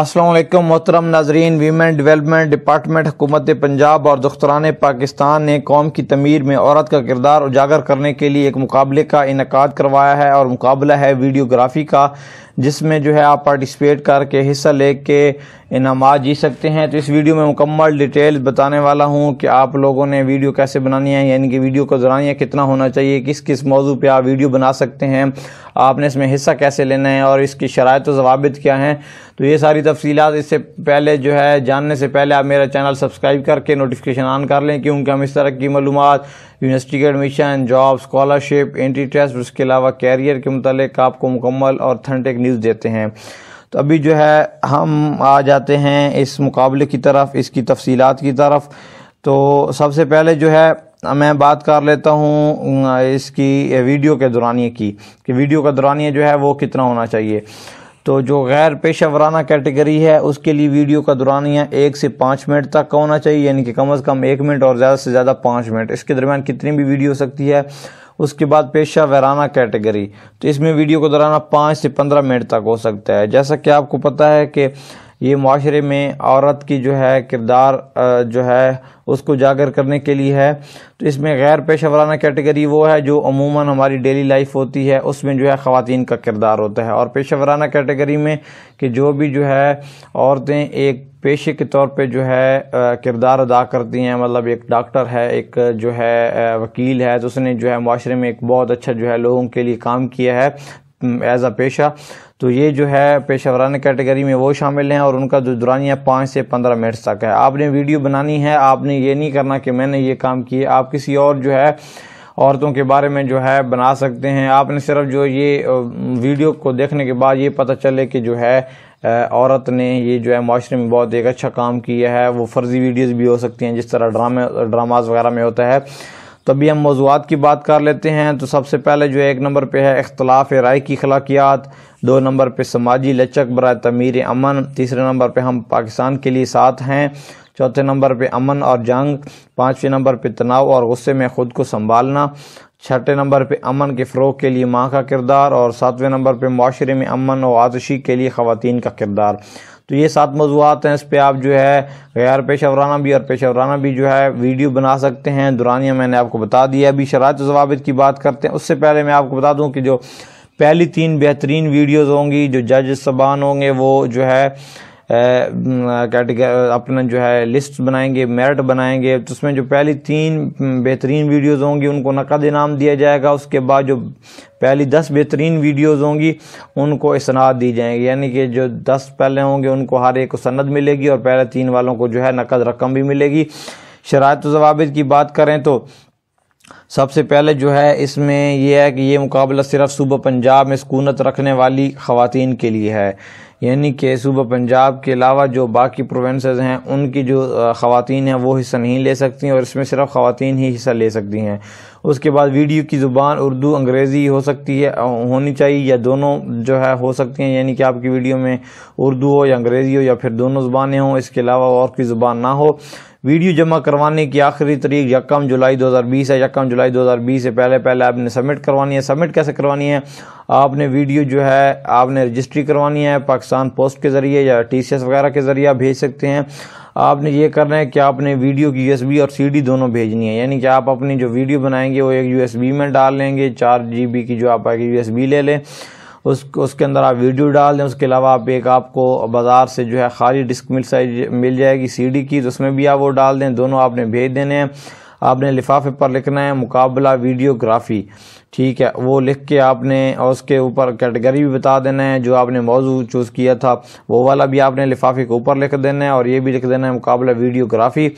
असलम मोहतरम नाजरीन women development department हुकूमत पंजाब और दख्तरान पाकिस्तान ने कौम की तमीर में औरत का किरदार उजागर करने के लिए एक मुकाबले का इनका करवाया है और मुकाबला है वीडियोग्राफी का जिसमें जो है आप पार्टिसिपेट करके हिस्सा ले के इनाम जीत सकते हैं तो इस वीडियो में मुकम्मल डिटेल बताने वाला हूँ कि आप लोगों ने वीडियो कैसे बनानी है यानी कि वीडियो को जरानिया कितना होना चाहिए किस किस मौजू पर आप वीडियो बना सकते हैं आपने इसमें हिस्सा कैसे लेना है और इसकी शरात तो जवाबित क्या हैं तो ये सारी तफसीत इससे पहले जो है जानने से पहले आप मेरा चैनल सब्सक्राइब करके नोटिफिकेशन ऑन कर लें क्योंकि हम इस तरह की मालूम यूनिवर्सिटी के admission job scholarship entry test उसके अलावा कैरियर के मतलब आपको मुकम्मल और थनटेक न्यूज़ देते हैं तो अभी जो है हम आ जाते हैं इस मुकाबले की तरफ इसकी तफसीलात की तरफ तो सबसे पहले जो है मैं बात कर लेता हूँ इसकी वीडियो के दौरानिए की कि वीडियो का दौरानिए जो है वो कितना होना चाहिए तो जो गैर पेशा वराना कैटेगरी है उसके लिए वीडियो का दुरानिया एक से पाँच मिनट तक का होना चाहिए यानी कि कम अज़ कम एक मिनट और ज़्यादा से ज़्यादा पाँच मिनट इसके दरमियान कितनी भी वीडियो हो सकती है उसके बाद पेशा वराना कैटेगरी तो इसमें वीडियो का दुराना पाँच से पंद्रह मिनट तक हो सकता है जैसा कि आपको पता है कि ये माशरे में औरत की जो है किरदार जो है उसको जागर करने के लिए है तो इसमें गैर पेशा कैटेगरी वो है जो अमूमन हमारी डेली लाइफ होती है उसमें जो है ख़वान का किरदार होता है और पेशावराना कैटेगरी में कि जो भी जो है औरतें एक पेशे के तौर पे जो है किरदार अदा करती हैं मतलब एक डॉक्टर है एक जो है वकील है तो उसने जो है माशरे में एक बहुत अच्छा जो है लोगों के लिए काम किया है एज़ अ पेशा तो ये जो है पेशावराना कैटेगरी में वो शामिल हैं और उनका जो दुरानी है पाँच से पंद्रह मिनट तक है आपने वीडियो बनानी है आपने ये नहीं करना कि मैंने ये काम किए आप किसी और जो है औरतों के बारे में जो है बना सकते हैं आपने सिर्फ जो ये वीडियो को देखने के बाद ये पता चले कि जो है औरत ने ये जो है माशरे में बहुत एक अच्छा काम किया है वो फर्जी वीडियोज भी हो सकती हैं जिस तरह ड्रामे ड्रामाज वगैरह में होता है तो अभी हम मौजूद की बात कर लेते हैं तो सबसे पहले जो एक नंबर पे है अख्तलाफ राय की खलाकियात दो नंबर पे समाजी लचक बरा तमीर अमन तीसरे नंबर पे हम पाकिस्तान के लिए साथ हैं चौथे नंबर पे अमन और जंग पाँचवें नंबर पे तनाव और गुस्से में ख़ुद को संभालना छठे नंबर पे अमन के फ़रोग के लिए माँ का किरदार और सातवें नंबर पे माशरे में अमन और आतशी के लिए ख़वान का किरदार तो ये सात मौजूद हैं इस पर आप जो है गैर पेशा वराना भी और पेशा वराना भी जो है वीडियो बना सकते हैं दुरानिया मैंने आपको बता दिया अभी शरात जवाब की बात करते हैं उससे पहले मैं आपको बता दूँ कि जो पहली तीन बेहतरीन वीडियोज़ होंगी जो जज सबान होंगे वो जो है कैटेगरी अपना जो है लिस्ट बनाएंगे मेरिट बनाएंगे तो उसमें जो पहली तीन बेहतरीन वीडियोस होंगी उनको नकद इनाम दिया जाएगा उसके बाद जो पहली दस बेहतरीन वीडियोस होंगी उनको इसनाद दी जाएंगी यानी कि जो दस पहले होंगे उनको हर एक को सनद मिलेगी और पहले तीन वालों को जो है नकद रकम भी मिलेगी शरात जवाब की बात करें तो सबसे पहले जो है इसमें यह है कि ये मुकाबला सिर्फ सूबा पंजाब में सकूनत रखने वाली खातन के लिए है यानी कि सूबा पंजाब के अलावा जो बाकी प्रोवेंसेज हैं उनकी जो ख़वान हैं वो हिस्सा नहीं ले सकती और इसमें सिर्फ ख़वान ही हिस्सा ले सकती हैं उसके बाद वीडियो की ज़ुबान उर्दू अंग्रेज़ी हो सकती है होनी चाहिए या दोनों जो है हो सकती हैं यानी कि आपकी वीडियो में उर्दू हो या अंग्रेज़ी हो या फिर दोनों ज़ुबानें हों इसके अलावा और की ज़ुबान ना हो वीडियो जमा करवाने की आखिरी तरीक यकम जुलाई 2020 है यकम जुलाई 2020 से पहले पहले आपने सबमिट करवानी है सबमिट कैसे करवानी है आपने वीडियो जो है आपने रजिस्ट्री करवानी है पाकिस्तान पोस्ट के ज़रिए या टी वगैरह के ज़रिए भेज सकते हैं आपने ये करना है कि आपने वीडियो की यूएसबी और सीडी दोनों भेजनी है यानी कि आप अपनी जो वीडियो बनाएंगे वो एक यूएसबी में डाल लेंगे चार जीबी की जो आप आगे यूएसबी ले लें उस उसके अंदर आप वीडियो डाल दें उसके अलावा आप एक आपको बाज़ार से जो है खाली डिस्क मिल मिल जाएगी सीडी की तो उसमें भी आप वो डाल दें दोनों आपने भेज देने हैं आपने लिफाफे पर लिखना है मुकाबला वीडियोग्राफी ठीक है वो लिख के आपने और उसके ऊपर कैटेगरी भी बता देना है जो आपने मौजू चूज़ किया था वो वाला भी आपने लिफाफे के ऊपर लिख देना है और ये भी लिख देना है मुकाबला वीडियोग्राफी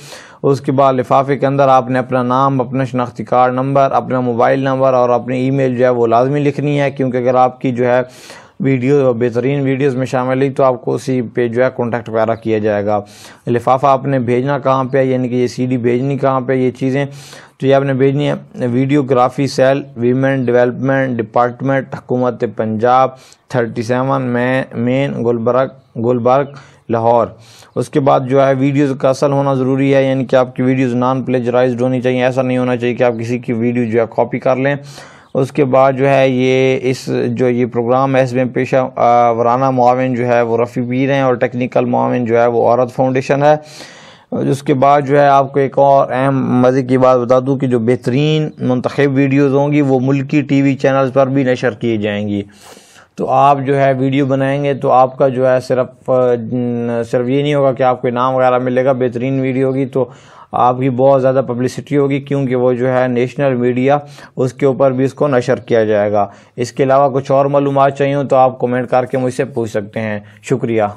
उसके बाद लिफाफे के अंदर आपने अपना नाम अपना शनाख्ती कार्ड नंबर अपना मोबाइल नंबर और अपनी ईमेल जो है वो लाजमी लिखनी है क्योंकि अगर आपकी जो है वीडियो बेहतरीन वीडियोस में शामिल हुई तो आपको उसी पे जो है कॉन्टैक्ट वगैरह किया जाएगा लिफाफा आपने भेजना कहाँ पे है यानी कि ये सीडी भेजनी कहाँ पे ये चीज़ें तो ये आपने भेजनी है videography cell women development department हुकूमत Punjab thirty seven main Gulberg Gulberg Lahore उसके बाद जो है वीडियोज़ का असल होना ज़रूरी है यानी कि आपकी वीडियोज़ नॉन प्लेजराइज होनी चाहिए ऐसा नहीं होना चाहिए कि आप किसी की वीडियो जो है कॉपी कर लें उसके बाद जो है ये इस जो ये प्रोग्राम है इसमें पेशा वराना मावन जो है वो रफ़ी पीर हैं और टेक्निकल मावन जो है वो औरत फाउंडेशन है उसके बाद जो है आपको एक और अहम मज़े की बात बता दूँ कि जो बेहतरीन मंतखब वीडियोज़ होंगी वो मुल्की टी वी चैनल पर भी नशर की जाएंगी तो आप जो है वीडियो बनाएंगे तो आपका जो है सिर्फ सिर्फ ये नहीं होगा कि आपको इनाम वगैरह मिलेगा बेहतरीन वीडियो होगी तो आपकी बहुत ज़्यादा पब्लिसिटी होगी क्योंकि वो जो है नेशनल मीडिया उसके ऊपर भी इसको नशर किया जाएगा इसके अलावा कुछ और मालूम चाहिए हो तो आप कमेंट करके मुझसे पूछ सकते हैं शुक्रिया